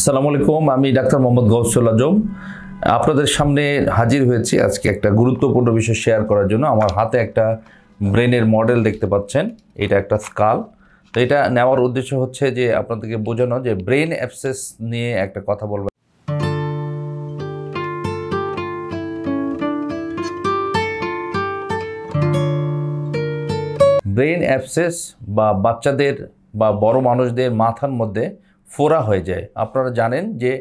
আসসালামু আলাইকুম আমি ডাক্তার মোহাম্মদ গৌসুল আজম আপনাদের সামনে হাজির হয়েছি আজকে একটা গুরুত্বপূর্ণ বিষয় শেয়ার করার জন্য আমার হাতে একটা ব্রেনের মডেল দেখতে পাচ্ছেন এটা একটা স্কাল তো এটা নেওয়ার উদ্দেশ্য হচ্ছে যে আপনাদেরকে বোঝানো যে ব্রেন অ্যাপসেস নিয়ে একটা কথা বলবেন ব্রেন অ্যাপসেস বা বাচ্চাদের বা বড় মানুষদের মাথার মধ্যে ফোরা হয়ে যায় আপনারা জানেন যে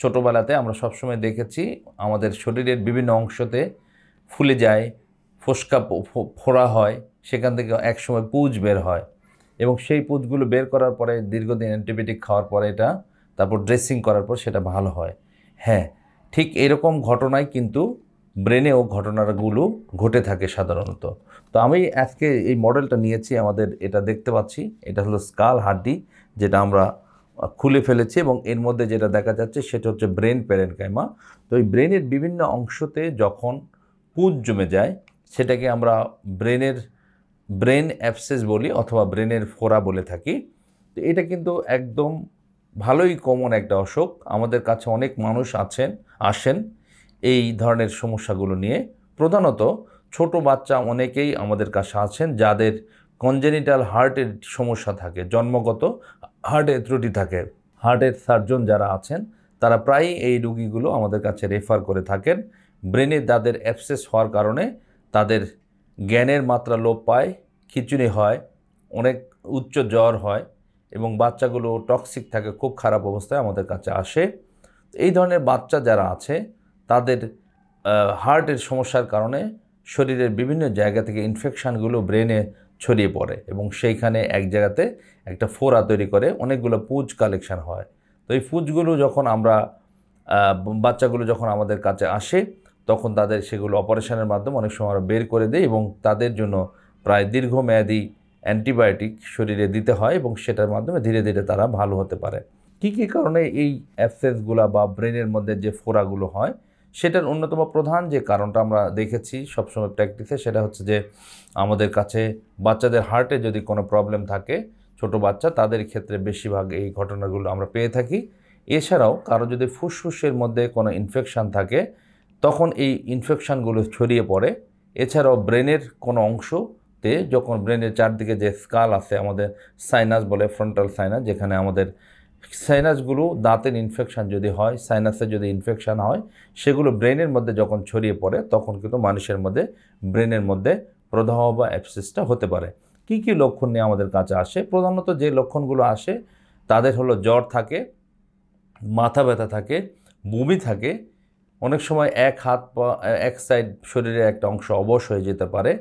ছোটোবেলাতে আমরা সবসময় দেখেছি আমাদের শরীরের বিভিন্ন অংশতে ফুলে যায় ফোসকা ফোরা হয় সেখান থেকে একসময় পুজ বের হয় এবং সেই পুজগুলো বের করার পরে দীর্ঘদিন অ্যান্টিবায়োটিক খাওয়ার পরে এটা তারপর ড্রেসিং করার পর সেটা ভালো হয় হ্যাঁ ঠিক এরকম ঘটনায় কিন্তু ব্রেনেও ঘটনাগুলো ঘটে থাকে সাধারণত তো আমি আজকে এই মডেলটা নিয়েছি আমাদের এটা দেখতে পাচ্ছি এটা হলো স্কাল হাড্ডি যেটা আমরা খুলে ফেলেছে এবং এর মধ্যে যেটা দেখা যাচ্ছে সেটা হচ্ছে ব্রেন প্যারেনকাইমা তো এই ব্রেনের বিভিন্ন অংশতে যখন পুঁজ জমে যায় সেটাকে আমরা ব্রেনের ব্রেন অ্যাপসেস বলি অথবা ব্রেনের ফোরা বলে থাকি তো এটা কিন্তু একদম ভালোই কমন একটা অসুখ আমাদের কাছে অনেক মানুষ আছেন আসেন এই ধরনের সমস্যাগুলো নিয়ে প্রধানত ছোট বাচ্চা অনেকেই আমাদের কাছে আছেন যাদের কনজেনিটাল হার্টের সমস্যা থাকে জন্মগত হার্টের ত্রুটি থাকে হার্টের সার্জন যারা আছেন তারা প্রায়ই এই রুগীগুলো আমাদের কাছে রেফার করে থাকেন ব্রেনে তাদের অ্যাপসেস হওয়ার কারণে তাদের জ্ঞানের মাত্রা লোপ পায় খিচুড়ি হয় অনেক উচ্চ জ্বর হয় এবং বাচ্চাগুলো টক্সিক থাকে খুব খারাপ অবস্থায় আমাদের কাছে আসে এই ধরনের বাচ্চা যারা আছে তাদের হার্টের সমস্যার কারণে শরীরের বিভিন্ন জায়গা থেকে ইনফেকশানগুলো ব্রেনে ছড়িয়ে পড়ে এবং সেইখানে এক জায়গাতে একটা ফোরা তৈরি করে অনেকগুলো পুজ কালেকশান হয় তো এই পুজগুলো যখন আমরা বাচ্চাগুলো যখন আমাদের কাছে আসে তখন তাদের সেগুলো অপারেশনের মাধ্যমে অনেক সময় আমরা বের করে দেয় এবং তাদের জন্য প্রায় দীর্ঘমেয়াদী অ্যান্টিবায়োটিক শরীরে দিতে হয় এবং সেটার মাধ্যমে ধীরে ধীরে তারা ভালো হতে পারে কী কী কারণে এই অ্যাপসেসগুলো বা ব্রেনের মধ্যে যে ফোরাগুলো হয় সেটার অন্যতম প্রধান যে কারণটা আমরা দেখেছি সবসময় প্র্যাকটিসে সেটা হচ্ছে যে আমাদের কাছে বাচ্চাদের হার্টে যদি কোনো প্রবলেম থাকে ছোট বাচ্চা তাদের ক্ষেত্রে বেশিরভাগ এই ঘটনাগুলো আমরা পেয়ে থাকি এছাড়াও কারো যদি ফুসফুসের মধ্যে কোনো ইনফেকশান থাকে তখন এই ইনফেকশানগুলো ছড়িয়ে পড়ে এছাড়াও ব্রেনের কোনো অংশতে যখন ব্রেনের চারদিকে যে স্কাল আছে আমাদের সাইনাস বলে ফ্রন্টাল সাইনাস যেখানে আমাদের সাইনাসগুলো দাঁতের ইনফেকশান যদি হয় সাইনাসে যদি ইনফেকশান হয় সেগুলো ব্রেনের মধ্যে যখন ছড়িয়ে পড়ে তখন কিন্তু মানুষের মধ্যে ব্রেনের মধ্যে প্রদাহ বা অ্যাপসিসটা হতে পারে কি কি লক্ষণ নিয়ে আমাদের কাছে আসে প্রধানত যে লক্ষণগুলো আসে তাদের হলো জ্বর থাকে মাথা ব্যথা থাকে বমি থাকে অনেক সময় এক হাত পা এক সাইড শরীরের একটা অংশ অবশ হয়ে যেতে পারে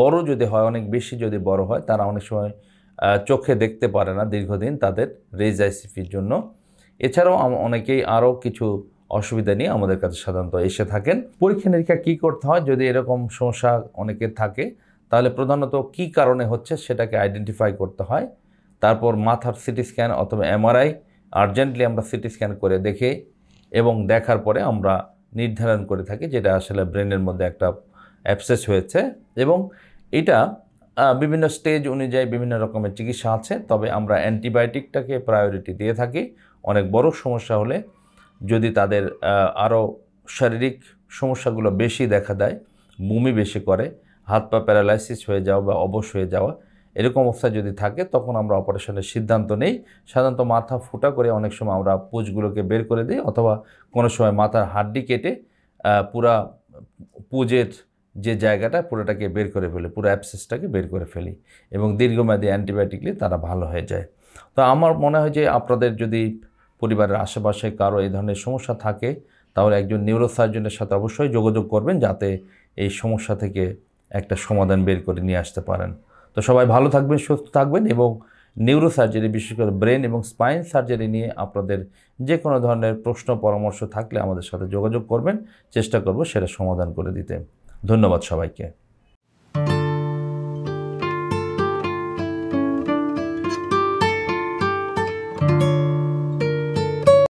বড় যদি হয় অনেক বেশি যদি বড় হয় তারা অনেক সময় চোখে দেখতে পারে না দীর্ঘদিন তাদের রেজ আইসিপির জন্য এছাড়াও অনেকেই আরও কিছু অসুবিধা নিয়ে আমাদের কাছে সাধারণত এসে থাকেন পরীক্ষা নিরীক্ষা কী করতে হয় যদি এরকম সমস্যা অনেকের থাকে তাহলে প্রধানত কি কারণে হচ্ছে সেটাকে আইডেন্টিফাই করতে হয় তারপর মাথার সিটি স্ক্যান অথবা এমআরআই আর্জেন্টলি আমরা সিটি স্ক্যান করে দেখে এবং দেখার পরে আমরা নির্ধারণ করে থাকি যেটা আসলে ব্রেনের মধ্যে একটা অ্যাপসেস হয়েছে এবং এটা বিভিন্ন স্টেজ অনুযায়ী বিভিন্ন রকমের চিকিৎসা আছে তবে আমরা অ্যান্টিবায়োটিকটাকে প্রায়োরিটি দিয়ে থাকি অনেক বড় সমস্যা হলে যদি তাদের আরও শারীরিক সমস্যাগুলো বেশি দেখা দেয় বমি বেশি করে হাত পা প্যারালাইসিস হয়ে যাওয়া বা অবশ হয়ে যাওয়া এরকম অবস্থা যদি থাকে তখন আমরা অপারেশনের সিদ্ধান্ত নেই সাধারণত মাথা ফুটা করে অনেক সময় আমরা পুজগুলোকে বের করে দিই অথবা কোনো সময় মাথার হাড্ডি কেটে পুরা পুজের যে জায়গাটা পুরোটাকে বের করে ফেলি পুরো অ্যাপসেসটাকে বের করে ফেলি এবং দীর্ঘমেয়াদী অ্যান্টিবায়োটিকলি তারা ভালো হয়ে যায় তো আমার মনে হয় যে আপনাদের যদি পরিবারের আশেপাশে কারো এই ধরনের সমস্যা থাকে তাহলে একজন নিউরোসার্জনের সাথে অবশ্যই যোগাযোগ করবেন যাতে এই সমস্যা থেকে একটা সমাধান বের করে নিয়ে আসতে পারেন তো সবাই ভালো থাকবেন সুস্থ থাকবেন এবং নিউরো সার্জারি বিশেষ করে ব্রেন এবং স্পাইন সার্জারি নিয়ে আপনাদের যে কোনো ধরনের প্রশ্ন পরামর্শ থাকলে আমাদের সাথে যোগাযোগ করবেন চেষ্টা করব সেটা সমাধান করে দিতে ধন্যবাদ সবাইকে